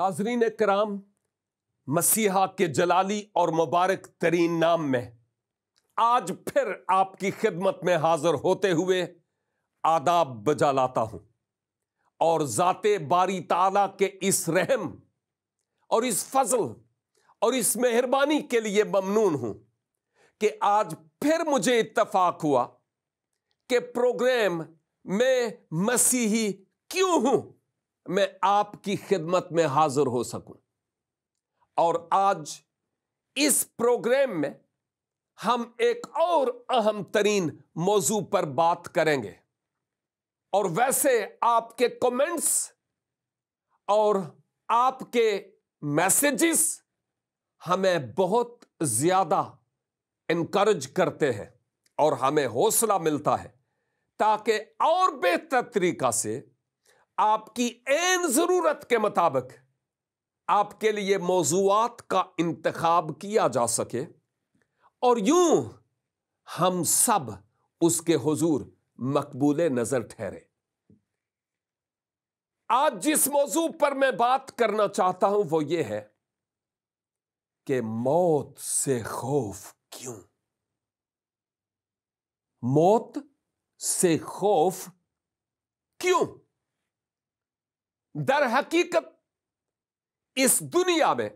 ناظرین کرام مسیحا کے جلالی اور مبارک ترین نام میں آج پھر آپ کی خدمت میں حاضر ہوتے ہوئے آداب بجا لاتا ہوں اور ذات باری تالا کے اس رحم اور اس فضل اور اس مہربانی کے لیے ممنون ہوں کہ آج پھر مجھے اتفاق ہوا کہ پروگرام میں مسیحی کیوں ہوں میں آپ کی خدمت میں حاضر ہو سکوں اور آج اس پروگرام میں ہم ایک اور اہم ترین موضوع پر بات کریں گے اور ویسے آپ کے کمنٹس اور آپ کے میسیجز ہمیں بہت زیادہ انکرج کرتے ہیں اور ہمیں حوصلہ ملتا ہے تاکہ اور بہتر طریقہ سے آپ کی این ضرورت کے مطابق آپ کے لیے موضوعات کا انتخاب کیا جا سکے اور یوں ہم سب اس کے حضور مقبول نظر ٹھہرے آج جس موضوع پر میں بات کرنا چاہتا ہوں وہ یہ ہے کہ موت سے خوف کیوں موت سے خوف کیوں در حقیقت اس دنیا میں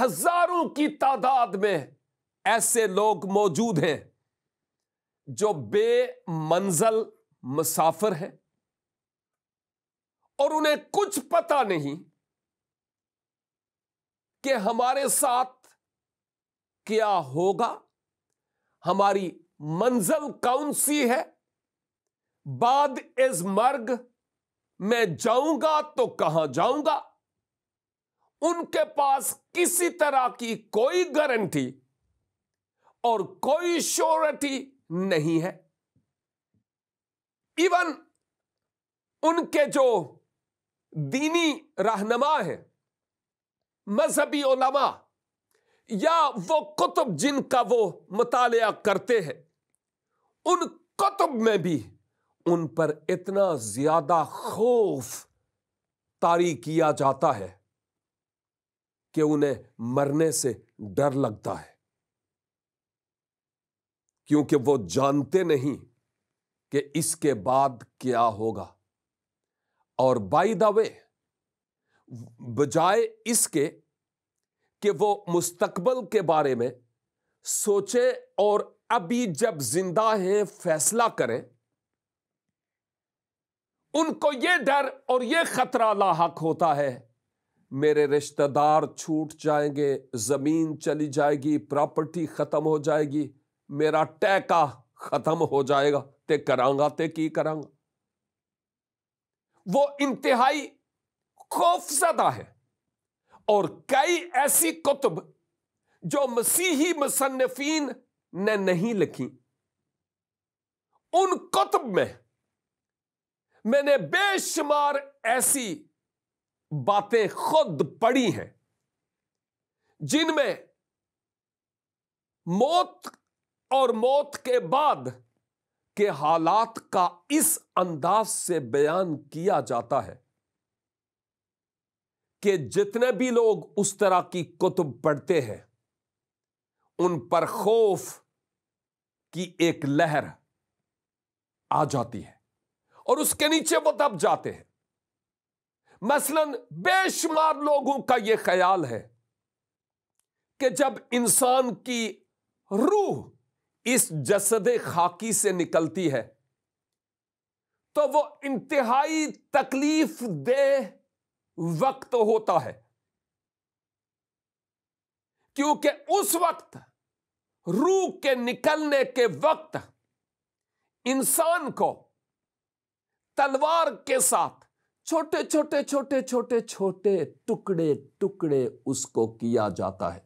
ہزاروں کی تعداد میں ایسے لوگ موجود ہیں جو بے منزل مسافر ہیں اور انہیں کچھ پتا نہیں کہ ہمارے ساتھ کیا ہوگا ہماری منزل کون سی ہے بعد از مرگ میں جاؤں گا تو کہاں جاؤں گا ان کے پاس کسی طرح کی کوئی گارنٹی اور کوئی شورٹی نہیں ہے ایون ان کے جو دینی رہنما ہیں مذہبی علماء یا وہ کتب جن کا وہ مطالعہ کرتے ہیں ان کتب میں بھی ان پر اتنا زیادہ خوف تاری کیا جاتا ہے کہ انہیں مرنے سے ڈر لگتا ہے کیونکہ وہ جانتے نہیں کہ اس کے بعد کیا ہوگا اور بائی دا وے بجائے اس کے کہ وہ مستقبل کے بارے میں سوچیں اور ابھی جب زندہ ہیں فیصلہ کریں ان کو یہ ڈر اور یہ خطرہ لاحق ہوتا ہے میرے رشتہ دار چھوٹ جائیں گے زمین چلی جائے گی پراپرٹی ختم ہو جائے گی میرا ٹیکا ختم ہو جائے گا تے تے کی کرانگا وہ انتہائی خوف زدہ ہے اور کئی ایسی کتب جو مسیحی مصنفین نے نہیں لکھی ان کتب میں میں نے بے شمار ایسی باتیں خود پڑھی ہیں جن میں موت اور موت کے بعد کے حالات کا اس انداز سے بیان کیا جاتا ہے کہ جتنے بھی لوگ اس طرح کی کتب پڑھتے ہیں ان پر خوف کی ایک لہر آ جاتی ہے اور اس کے نیچے وہ دب جاتے ہیں مثلاً بے شمار لوگوں کا یہ خیال ہے کہ جب انسان کی روح اس جسد خاکی سے نکلتی ہے تو وہ انتہائی تکلیف دہ وقت ہوتا ہے کیونکہ اس وقت روح کے نکلنے کے وقت انسان کو تلوار کے ساتھ چھوٹے چھوٹے چھوٹے چھوٹے چھوٹے ٹکڑے ٹکڑے اس کو کیا جاتا ہے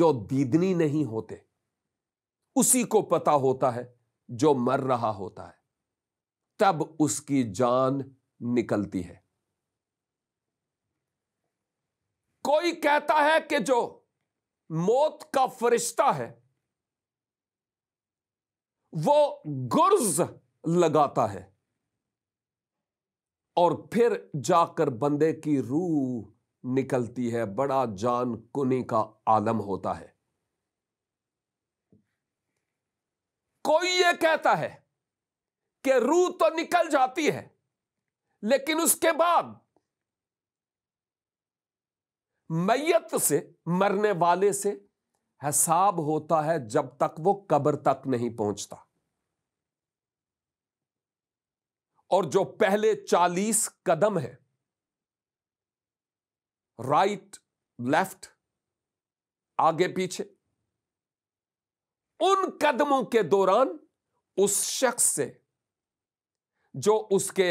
جو دیدنی نہیں ہوتے اسی کو پتا ہوتا ہے جو مر رہا ہوتا ہے تب اس کی جان نکلتی ہے کوئی کہتا ہے کہ جو موت کا فرشتہ ہے وہ گرز لگاتا ہے اور پھر جا کر بندے کی روح نکلتی ہے بڑا جان کنی کا عالم ہوتا ہے کوئی یہ کہتا ہے کہ روح تو نکل جاتی ہے لیکن اس کے بعد میت سے مرنے والے سے حساب ہوتا ہے جب تک وہ قبر تک نہیں پہنچتا اور جو پہلے چالیس قدم ہے رائٹ لیفٹ آگے پیچھے ان قدموں کے دوران اس شخص سے جو اس کے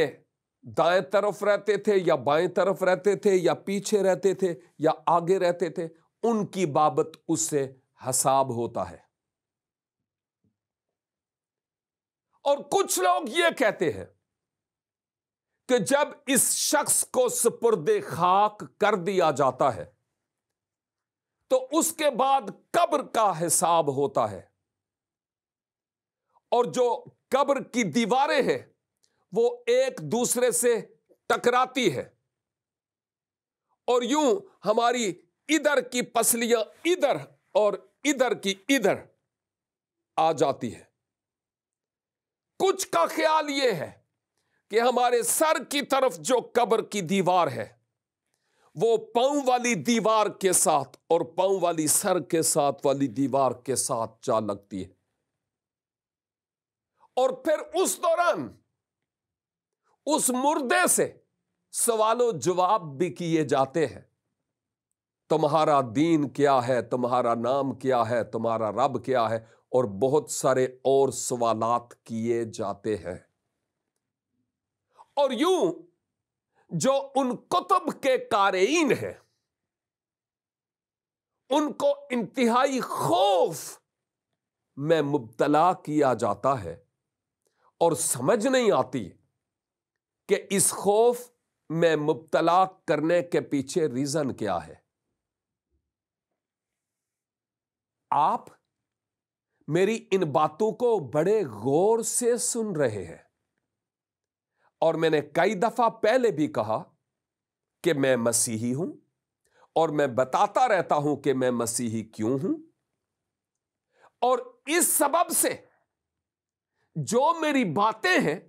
دائیں طرف رہتے تھے یا بائیں طرف رہتے تھے یا پیچھے رہتے تھے یا آگے رہتے تھے ان کی بابت اس سے حساب ہوتا ہے اور کچھ لوگ یہ کہتے ہیں کہ جب اس شخص کو سپرد خاک کر دیا جاتا ہے تو اس کے بعد قبر کا حساب ہوتا ہے اور جو قبر کی دیواریں ہیں وہ ایک دوسرے سے ٹکراتی ہے اور یوں ہماری ادھر کی پسلیاں ادھر اور ادھر کی ادھر آ جاتی ہے کچھ کا خیال یہ ہے کہ ہمارے سر کی طرف جو قبر کی دیوار ہے وہ پاؤں والی دیوار کے ساتھ اور پاؤں والی سر کے ساتھ والی دیوار کے ساتھ جا لگتی ہے اور پھر اس دوران اس مردے سے سوال و جواب بھی کیے جاتے ہیں تمہارا دین کیا ہے تمہارا نام کیا ہے تمہارا رب کیا ہے اور بہت سارے اور سوالات کیے جاتے ہیں اور یوں جو ان کتب کے قارئین ہیں ان کو انتہائی خوف میں مبتلا کیا جاتا ہے اور سمجھ نہیں آتی کہ اس خوف میں مبتلا کرنے کے پیچھے ریزن کیا ہے آپ میری ان باتوں کو بڑے غور سے سن رہے ہیں اور میں نے کئی دفعہ پہلے بھی کہا کہ میں مسیحی ہوں اور میں بتاتا رہتا ہوں کہ میں مسیحی کیوں ہوں اور اس سبب سے جو میری باتیں ہیں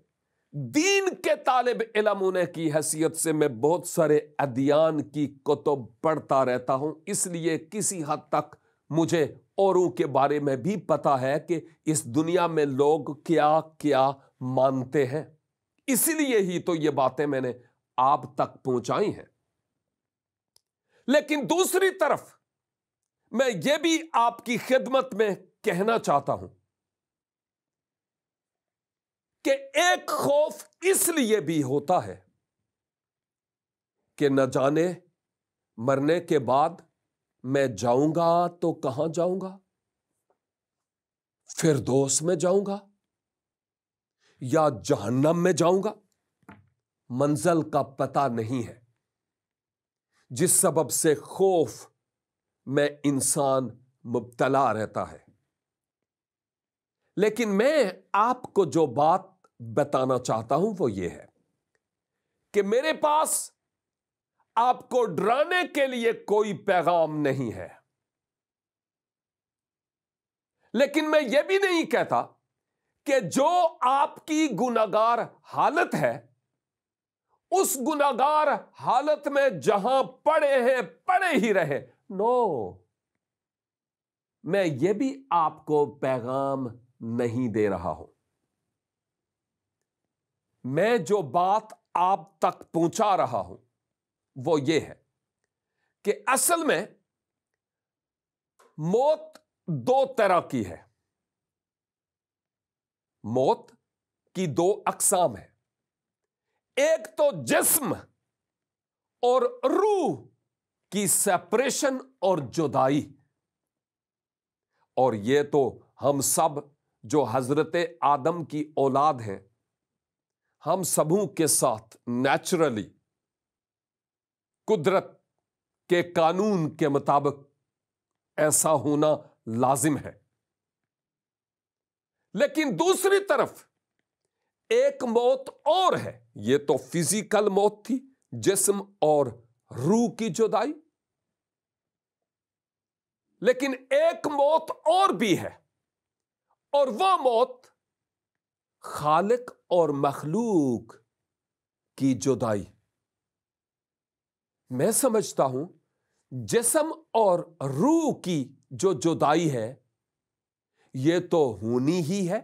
دین کے طالب علم انہیں کی حیثیت سے میں بہت سارے ادیان کی کتب پڑھتا رہتا ہوں اس لیے کسی حد تک مجھے اوروں کے بارے میں بھی پتا ہے کہ اس دنیا میں لوگ کیا کیا مانتے ہیں اسی لیے ہی تو یہ باتیں میں نے آپ تک پہنچائی ہیں لیکن دوسری طرف میں یہ بھی آپ کی خدمت میں کہنا چاہتا ہوں کہ ایک خوف اس لیے بھی ہوتا ہے کہ نہ جانے مرنے کے بعد میں جاؤں گا تو کہاں جاؤں گا پھر دوست میں جاؤں گا یا جہنم میں جاؤں گا منزل کا پتا نہیں ہے جس سبب سے خوف میں انسان مبتلا رہتا ہے لیکن میں آپ کو جو بات بتانا چاہتا ہوں وہ یہ ہے کہ میرے پاس آپ کو ڈرانے کے لیے کوئی پیغام نہیں ہے لیکن میں یہ بھی نہیں کہتا کہ جو آپ کی گناگار حالت ہے اس گناگار حالت میں جہاں پڑے ہیں پڑے ہی رہے نو میں یہ بھی آپ کو پیغام نہیں دے رہا ہوں میں جو بات آپ تک پہنچا رہا ہوں وہ یہ ہے کہ اصل میں موت دو طرح کی ہے موت کی دو اقسام ہیں ایک تو جسم اور روح کی سپریشن اور جدائی اور یہ تو ہم سب جو حضرت آدم کی اولاد ہیں ہم سبوں کے ساتھ نیچرلی قدرت کے قانون کے مطابق ایسا ہونا لازم ہے لیکن دوسری طرف ایک موت اور ہے یہ تو فزیکل موت تھی جسم اور روح کی جدائی لیکن ایک موت اور بھی ہے اور وہ موت خالق اور مخلوق کی جدائی میں سمجھتا ہوں جسم اور روح کی جو جدائی ہے یہ تو ہونی ہی ہے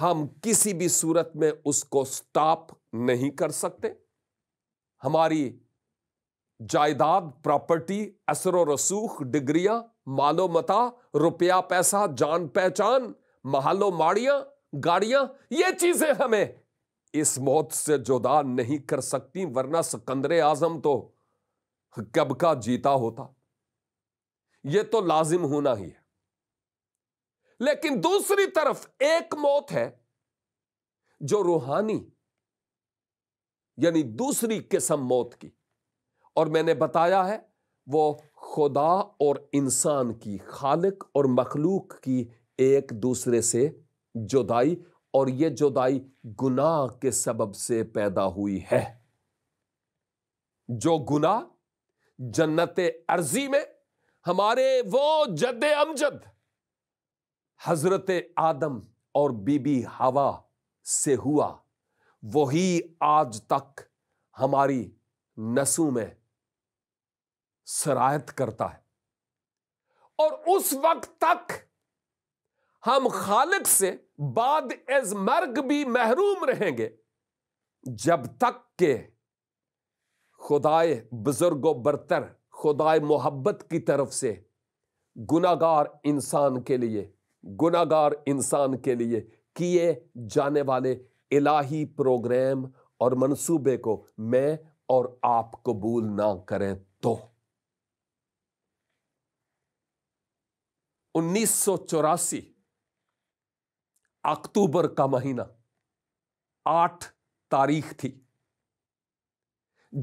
ہم کسی بھی صورت میں اس کو سٹاپ نہیں کر سکتے ہماری جائیداد پراپرٹی اثر و رسوخ ڈگریاں مال و متا روپیہ پیسہ جان پہچان محل و ماڑیاں گاڑیاں یہ چیزیں ہمیں اس موت سے جدا نہیں کر سکتی ورنہ سکندر اعظم تو کب کا جیتا ہوتا یہ تو لازم ہونا ہی ہے لیکن دوسری طرف ایک موت ہے جو روحانی یعنی دوسری قسم موت کی اور میں نے بتایا ہے وہ خدا اور انسان کی خالق اور مخلوق کی ایک دوسرے سے جدائی اور یہ جدائی گنا کے سبب سے پیدا ہوئی ہے جو گنا جنت ارضی میں ہمارے وہ جد امجد حضرت آدم اور بی بی ہوا سے ہوا وہی آج تک ہماری نسوں میں سرایت کرتا ہے اور اس وقت تک ہم خالق سے بعد از مرگ بھی محروم رہیں گے جب تک کہ خدائے بزرگ و برتر خدائے محبت کی طرف سے گناگار انسان کے لیے گناگار انسان کے لیے کیے جانے والے الہی پروگرام اور منصوبے کو میں اور آپ قبول نہ کریں تو انیس سو چوراسی اکتوبر کا مہینہ آٹھ تاریخ تھی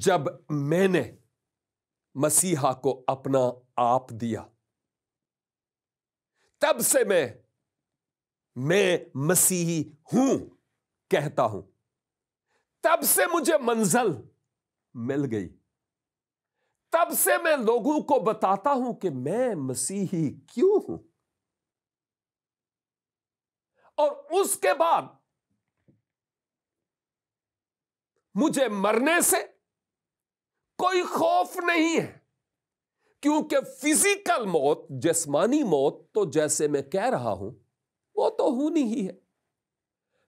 جب میں نے مسیحا کو اپنا آپ دیا تب سے میں میں مسیحی ہوں کہتا ہوں تب سے مجھے منزل مل گئی تب سے میں لوگوں کو بتاتا ہوں کہ میں مسیحی کیوں ہوں اور اس کے بعد مجھے مرنے سے کوئی خوف نہیں ہے کیونکہ فزیکل موت جسمانی موت تو جیسے میں کہہ رہا ہوں وہ تو ہونی ہی ہے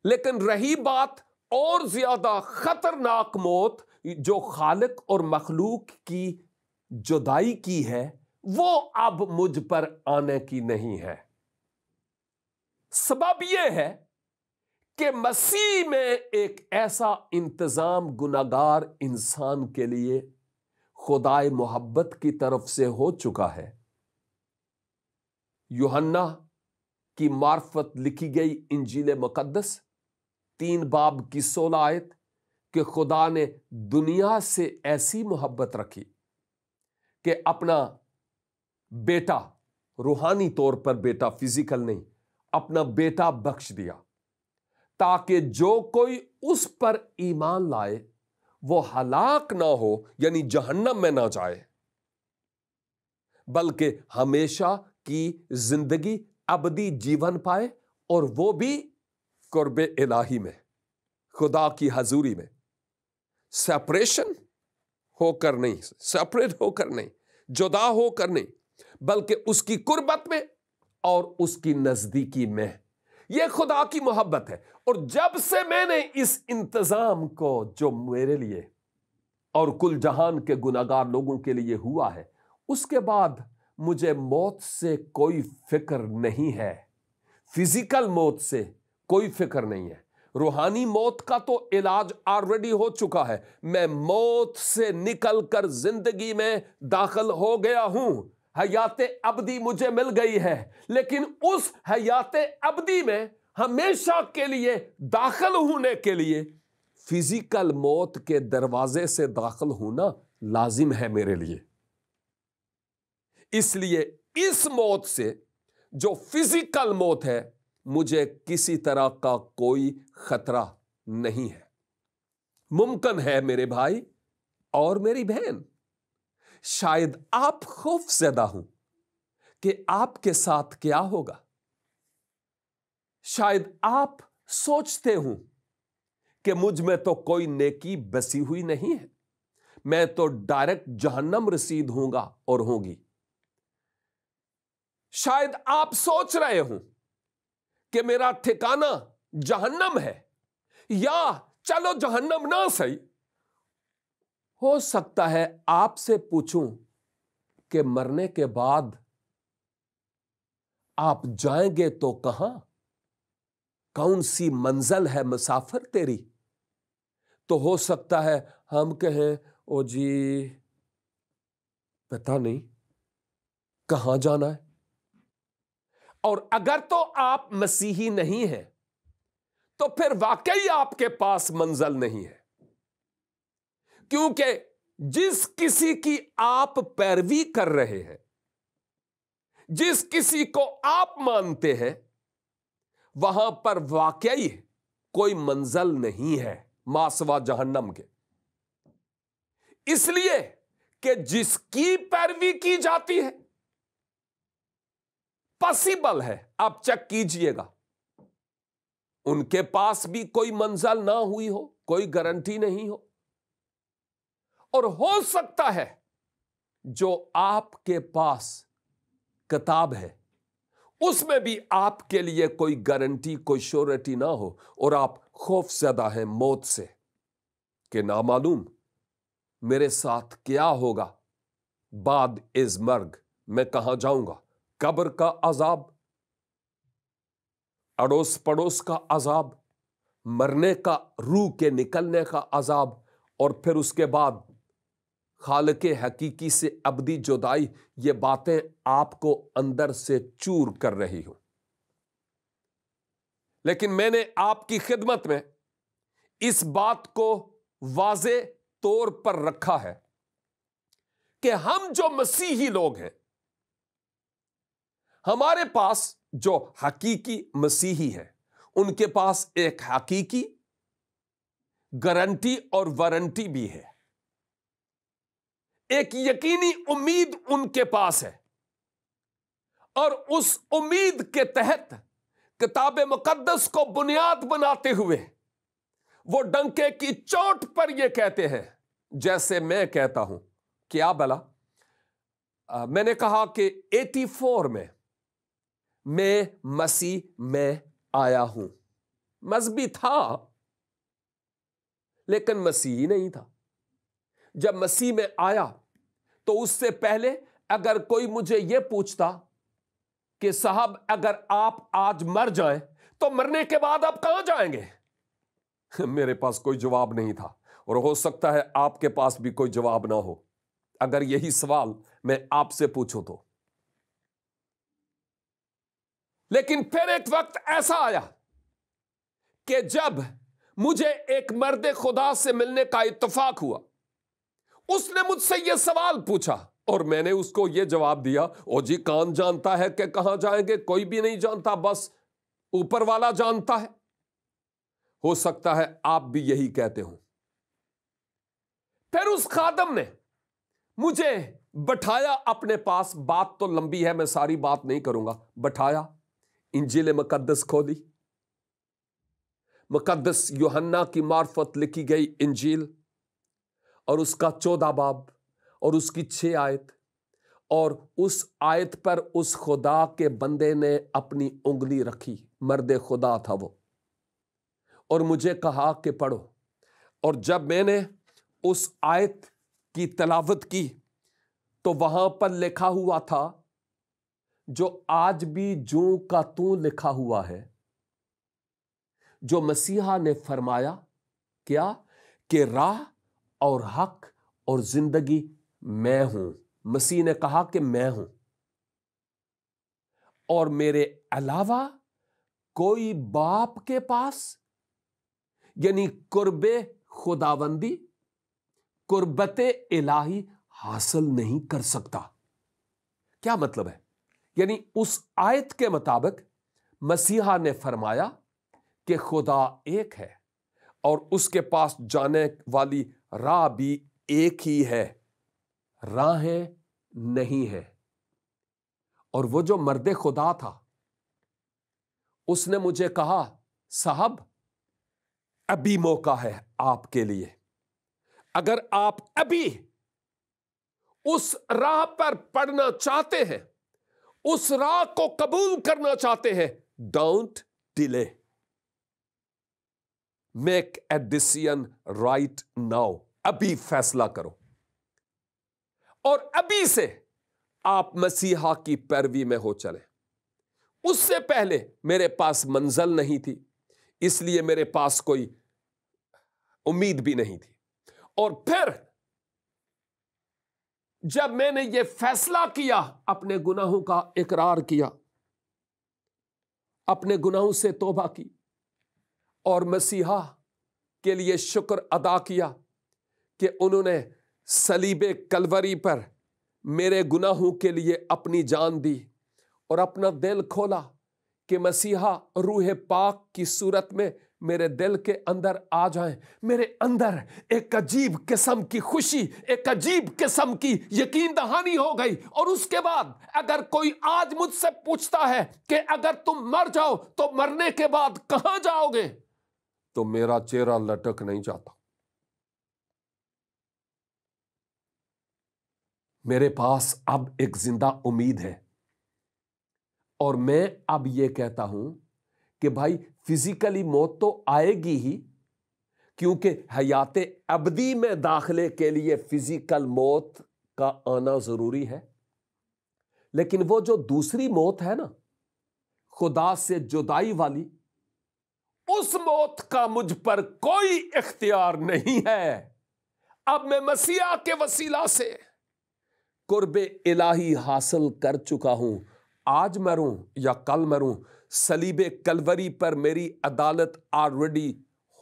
لیکن رہی بات اور زیادہ خطرناک موت جو خالق اور مخلوق کی جدائی کی ہے وہ اب مجھ پر آنے کی نہیں ہے سبب یہ ہے کہ مسیح میں ایک ایسا انتظام گناگار انسان کے لیے خدائے محبت کی طرف سے ہو چکا ہے یوہنا کی معرفت لکھی گئی انجیل مقدس تین باب کی سولہ آیت کہ خدا نے دنیا سے ایسی محبت رکھی کہ اپنا بیٹا روحانی طور پر بیٹا فزیکل نہیں اپنا بیٹا بخش دیا تاکہ جو کوئی اس پر ایمان لائے وہ ہلاک نہ ہو یعنی جہنم میں نہ جائے بلکہ ہمیشہ کی زندگی ابدی جیون پائے اور وہ بھی قرب الہی میں خدا کی حضوری میں سپریشن ہو کر نہیں سیپریٹ ہو کر نہیں جدا ہو کر نہیں بلکہ اس کی قربت میں اور اس کی نزدیکی میں یہ خدا کی محبت ہے اور جب سے میں نے اس انتظام کو جو میرے لیے اور کل جہان کے گناگار لوگوں کے لیے ہوا ہے اس کے بعد مجھے موت سے کوئی فکر نہیں ہے فزیکل موت سے کوئی فکر نہیں ہے روحانی موت کا تو علاج آلریڈی ہو چکا ہے میں موت سے نکل کر زندگی میں داخل ہو گیا ہوں حیات ابدی مجھے مل گئی ہے لیکن اس حیات ابدی میں ہمیشہ کے لیے داخل ہونے کے لیے فزیکل موت کے دروازے سے داخل ہونا لازم ہے میرے لیے اس لیے اس موت سے جو فزیکل موت ہے مجھے کسی طرح کا کوئی خطرہ نہیں ہے ممکن ہے میرے بھائی اور میری بہن شاید آپ خوف زدہ ہوں کہ آپ کے ساتھ کیا ہوگا شاید آپ سوچتے ہوں کہ مجھ میں تو کوئی نیکی بسی ہوئی نہیں ہے میں تو ڈائریکٹ جہنم رسید ہوں گا اور ہوں گی شاید آپ سوچ رہے ہوں کہ میرا ٹھکانہ جہنم ہے یا چلو جہنم نہ صحیح ہو سکتا ہے آپ سے پوچھوں کہ مرنے کے بعد آپ جائیں گے تو کہاں کون سی منزل ہے مسافر تیری تو ہو سکتا ہے ہم کہیں او جی پتا نہیں کہاں جانا ہے اور اگر تو آپ مسیحی نہیں ہیں تو پھر واقعی آپ کے پاس منزل نہیں ہے کیونکہ جس کسی کی آپ پیروی کر رہے ہیں جس کسی کو آپ مانتے ہیں وہاں پر واقعی کوئی منزل نہیں ہے ماسوا جہنم کے اس لیے کہ جس کی پیروی کی جاتی ہے پاسبل ہے آپ چیک کیجئے گا ان کے پاس بھی کوئی منزل نہ ہوئی ہو کوئی گارنٹی نہیں ہو اور ہو سکتا ہے جو آپ کے پاس کتاب ہے اس میں بھی آپ کے لیے کوئی گارنٹی کوئی شیورٹی نہ ہو اور آپ خوف زیادہ ہیں موت سے کہ نامعلوم میرے ساتھ کیا ہوگا بعد از مرگ میں کہاں جاؤں گا قبر کا عذاب اڑوس پڑوس کا عذاب مرنے کا روح کے نکلنے کا عذاب اور پھر اس کے بعد خالق حقیقی سے ابدی جدائی یہ باتیں آپ کو اندر سے چور کر رہی ہوں لیکن میں نے آپ کی خدمت میں اس بات کو واضح طور پر رکھا ہے کہ ہم جو مسیحی لوگ ہیں ہمارے پاس جو حقیقی مسیحی ہیں ان کے پاس ایک حقیقی گارنٹی اور وارنٹی بھی ہے ایک یقینی امید ان کے پاس ہے اور اس امید کے تحت کتاب مقدس کو بنیاد بناتے ہوئے وہ ڈنکے کی چوٹ پر یہ کہتے ہیں جیسے میں کہتا ہوں کیا بلا میں نے کہا کہ ایٹی فور میں میں مسیح میں آیا ہوں مذہبی تھا لیکن مسیحی نہیں تھا جب مسیح میں آیا تو اس سے پہلے اگر کوئی مجھے یہ پوچھتا کہ صاحب اگر آپ آج مر جائیں تو مرنے کے بعد آپ کہاں جائیں گے میرے پاس کوئی جواب نہیں تھا اور ہو سکتا ہے آپ کے پاس بھی کوئی جواب نہ ہو اگر یہی سوال میں آپ سے پوچھوں تو لیکن پھر ایک وقت ایسا آیا کہ جب مجھے ایک مرد خدا سے ملنے کا اتفاق ہوا اس نے مجھ سے یہ سوال پوچھا اور میں نے اس کو یہ جواب دیا او جی کان جانتا ہے کہ کہاں جائیں گے کوئی بھی نہیں جانتا بس اوپر والا جانتا ہے ہو سکتا ہے آپ بھی یہی کہتے ہو پھر اس خادم نے مجھے بٹھایا اپنے پاس بات تو لمبی ہے میں ساری بات نہیں کروں گا بٹھایا انجیل مقدس کھولی مقدس یوہنا کی معرفت لکھی گئی انجیل اور اس کا چودہ باب اور اس کی چھ آیت اور اس آیت پر اس خدا کے بندے نے اپنی انگلی رکھی مرد خدا تھا وہ اور مجھے کہا کہ پڑھو اور جب میں نے اس آیت کی تلاوت کی تو وہاں پر لکھا ہوا تھا جو آج بھی جوں کا تو لکھا ہوا ہے جو مسیحا نے فرمایا کیا کہ راہ اور حق اور زندگی میں ہوں مسیح نے کہا کہ میں ہوں اور میرے علاوہ کوئی باپ کے پاس یعنی قرب خداوندی قربت الہی حاصل نہیں کر سکتا کیا مطلب ہے یعنی اس آیت کے مطابق مسیحا نے فرمایا کہ خدا ایک ہے اور اس کے پاس جانے والی راہ بھی ایک ہی ہے راہیں نہیں ہے اور وہ جو مرد خدا تھا اس نے مجھے کہا صاحب ابھی موقع ہے آپ کے لیے اگر آپ ابھی اس راہ پر پڑھنا چاہتے ہیں اس راہ کو قبول کرنا چاہتے ہیں don't delay make a decision right now ابھی فیصلہ کرو اور ابھی سے آپ مسیحا کی پیروی میں ہو چلے اس سے پہلے میرے پاس منزل نہیں تھی اس لیے میرے پاس کوئی امید بھی نہیں تھی اور پھر جب میں نے یہ فیصلہ کیا اپنے گناہوں کا اقرار کیا اپنے گناہوں سے توبہ کی اور مسیحا کے لیے شکر ادا کیا کہ انہوں نے سلیب کلوری پر میرے گناہوں کے لیے اپنی جان دی اور اپنا دل کھولا کہ مسیحا روح پاک کی صورت میں میرے دل کے اندر آ جائیں میرے اندر ایک عجیب قسم کی خوشی ایک عجیب قسم کی یقین دہانی ہو گئی اور اس کے بعد اگر کوئی آج مجھ سے پوچھتا ہے کہ اگر تم مر جاؤ تو مرنے کے بعد کہاں جاؤ گے تو میرا چہرہ لٹک نہیں جاتا میرے پاس اب ایک زندہ امید ہے اور میں اب یہ کہتا ہوں کہ بھائی فزیکلی موت تو آئے گی ہی کیونکہ حیات ابدی میں داخلے کے لیے فزیکل موت کا آنا ضروری ہے لیکن وہ جو دوسری موت ہے نا خدا سے جدائی والی اس موت کا مجھ پر کوئی اختیار نہیں ہے اب میں مسیح کے وسیلہ سے قرب الہی حاصل کر چکا ہوں آج مروں یا کل مروں سلیب کلوری پر میری عدالت آلریڈی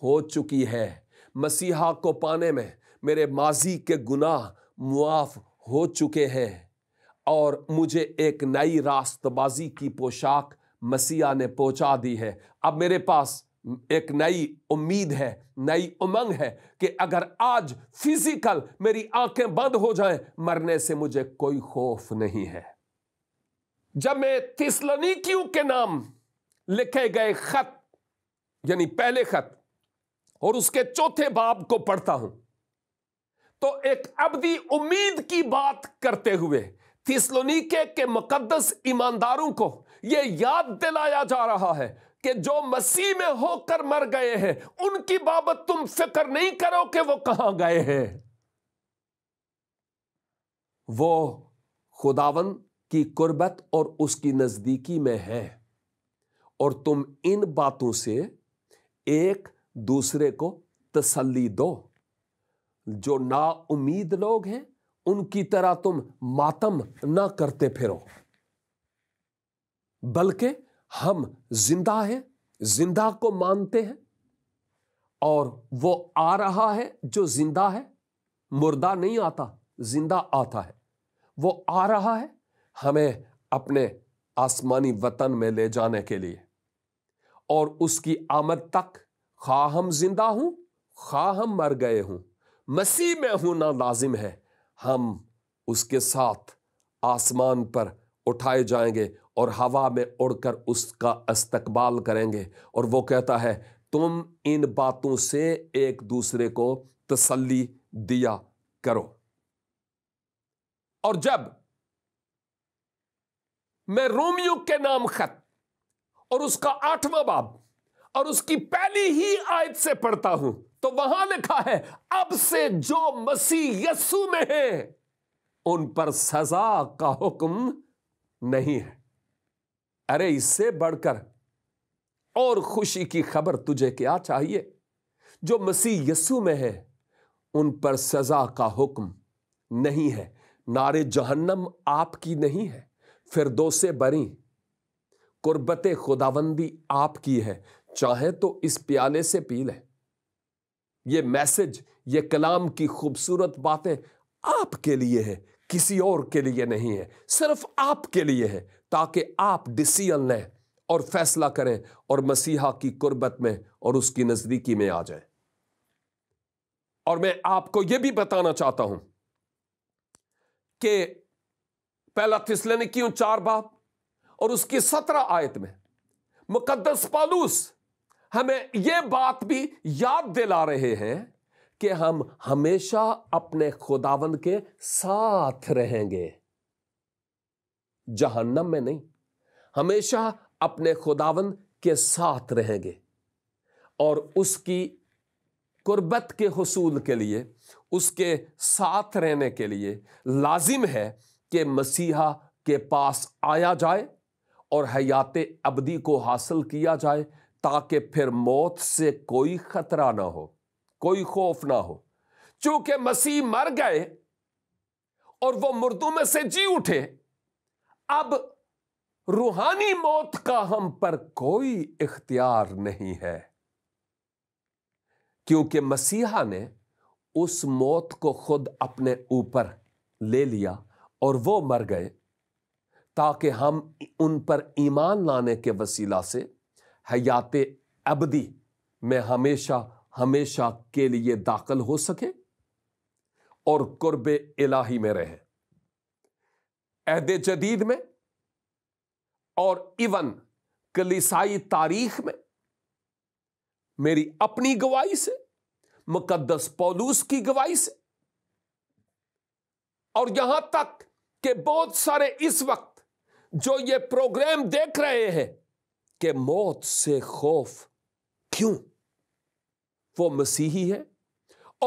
ہو چکی ہے مسیحا کو پانے میں میرے ماضی کے گناہ معاف ہو چکے ہیں اور مجھے ایک نئی راست بازی کی پوشاک مسیح نے پہنچا دی ہے اب میرے پاس ایک نئی امید ہے نئی امنگ ہے کہ اگر آج فزیکل میری آنکھیں بند ہو جائیں مرنے سے مجھے کوئی خوف نہیں ہے جب میں تسلنیکیوں کے نام لکھے گئے خط یعنی پہلے خط اور اس کے چوتھے باب کو پڑھتا ہوں تو ایک ابدی امید کی بات کرتے ہوئے تسلونیکے کے مقدس ایمانداروں کو یہ یاد دلایا جا رہا ہے کہ جو مسیح میں ہو کر مر گئے ہیں ان کی بابت تم فکر نہیں کرو کہ وہ کہاں گئے ہیں وہ خداون کی قربت اور اس کی نزدیکی میں ہے اور تم ان باتوں سے ایک دوسرے کو تسلی دو جو نا امید لوگ ہیں ان کی طرح تم ماتم نہ کرتے پھرو بلکہ ہم زندہ ہیں زندہ کو مانتے ہیں اور وہ آ رہا ہے جو زندہ ہے مردہ نہیں آتا زندہ آتا ہے وہ آ رہا ہے ہمیں اپنے آسمانی وطن میں لے جانے کے لیے اور اس کی آمد تک خواہ ہم زندہ ہوں خواہ ہم مر گئے ہوں مسیح میں ہونا لازم ہے ہم اس کے ساتھ آسمان پر اٹھائے جائیں گے اور ہوا میں اڑ کر اس کا استقبال کریں گے اور وہ کہتا ہے تم ان باتوں سے ایک دوسرے کو تسلی دیا کرو اور جب میں رومیو کے نام خط اور اس کا آٹھواں باب اور اس کی پہلی ہی آیت سے پڑھتا ہوں تو وہاں لکھا ہے اب سے جو مسیح یسو میں ہے ان پر سزا کا حکم نہیں ہے ارے اس سے بڑھ کر اور خوشی کی خبر تجھے کیا چاہیے جو مسیح یسو میں ہے ان پر سزا کا حکم نہیں ہے نار جہنم آپ کی نہیں ہے فردو سے بری قربت خداوندی آپ کی ہے چاہے تو اس پیالے سے پی لیں یہ میسج یہ کلام کی خوبصورت باتیں آپ کے لیے ہے کسی اور کے لیے نہیں ہے صرف آپ کے لیے ہے تاکہ آپ ڈسیزن لیں اور فیصلہ کریں اور مسیحا کی قربت میں اور اس کی نزدیکی میں آ جائیں اور میں آپ کو یہ بھی بتانا چاہتا ہوں کہ پہلا فیصلے نے کیوں چار باپ اور اس کی سترہ آیت میں مقدس پالوس ہمیں یہ بات بھی یاد دلا رہے ہیں کہ ہم ہمیشہ اپنے خداون کے ساتھ رہیں گے جہنم میں نہیں ہمیشہ اپنے خداون کے ساتھ رہیں گے اور اس کی قربت کے حصول کے لیے اس کے ساتھ رہنے کے لیے لازم ہے کہ مسیحا کے پاس آیا جائے اور حیات ابدی کو حاصل کیا جائے تاکہ پھر موت سے کوئی خطرہ نہ ہو کوئی خوف نہ ہو چونکہ مسیح مر گئے اور وہ مردوں میں سے جی اٹھے اب روحانی موت کا ہم پر کوئی اختیار نہیں ہے کیونکہ مسیحا نے اس موت کو خود اپنے اوپر لے لیا اور وہ مر گئے تاکہ ہم ان پر ایمان لانے کے وسیلہ سے حیات ابدی میں ہمیشہ ہمیشہ کے لیے داخل ہو سکے اور قرب الہی میں رہیں عہد جدید میں اور ایون کلیسائی تاریخ میں میری اپنی گواہی سے مقدس پولوس کی گواہی سے اور یہاں تک کہ بہت سارے اس وقت جو یہ پروگرام دیکھ رہے ہیں کہ موت سے خوف کیوں وہ مسیحی ہے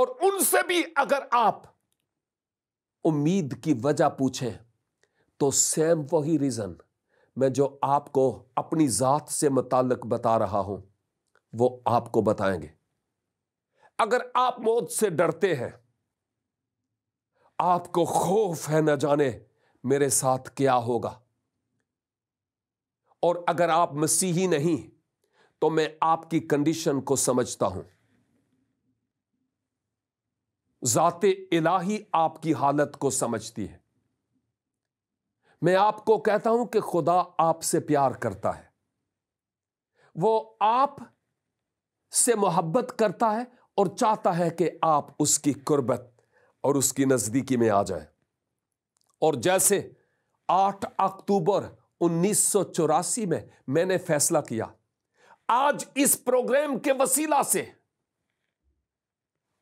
اور ان سے بھی اگر آپ امید کی وجہ پوچھیں تو سیم وہی ریزن میں جو آپ کو اپنی ذات سے متعلق بتا رہا ہوں وہ آپ کو بتائیں گے اگر آپ موت سے ڈرتے ہیں آپ کو خوف ہے نہ جانے میرے ساتھ کیا ہوگا اور اگر آپ مسیحی نہیں تو میں آپ کی کنڈیشن کو سمجھتا ہوں ذات الہی آپ کی حالت کو سمجھتی ہے میں آپ کو کہتا ہوں کہ خدا آپ سے پیار کرتا ہے وہ آپ سے محبت کرتا ہے اور چاہتا ہے کہ آپ اس کی قربت اور اس کی نزدیکی میں آ جائیں اور جیسے آٹھ اکتوبر انیس سو چوراسی میں میں نے فیصلہ کیا آج اس پروگرام کے وسیلہ سے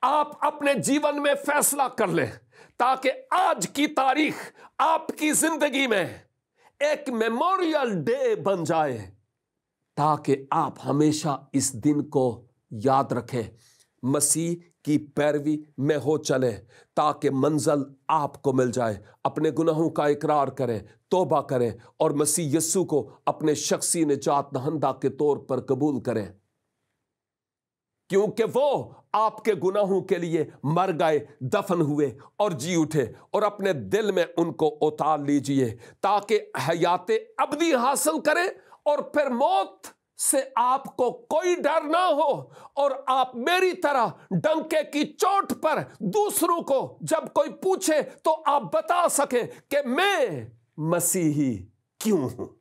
آپ اپنے جیون میں فیصلہ کر لیں تاکہ آج کی تاریخ آپ کی زندگی میں ایک میموریل ڈے بن جائے تاکہ آپ ہمیشہ اس دن کو یاد رکھیں مسیح کی پیروی میں ہو چلیں تاکہ منزل آپ کو مل جائے اپنے گناہوں کا اقرار کریں توبہ کریں اور مسیح یسو کو اپنے شخصی نجات دہندہ کے طور پر قبول کریں کیونکہ وہ آپ کے گناہوں کے لیے مر گئے دفن ہوئے اور جی اٹھے اور اپنے دل میں ان کو اتار لیجئے تاکہ حیات ابدی حاصل کرے اور پھر موت سے آپ کو کوئی ڈر نہ ہو اور آپ میری طرح ڈنکے کی چوٹ پر دوسروں کو جب کوئی پوچھے تو آپ بتا سکیں کہ میں مسیحی کیوں ہوں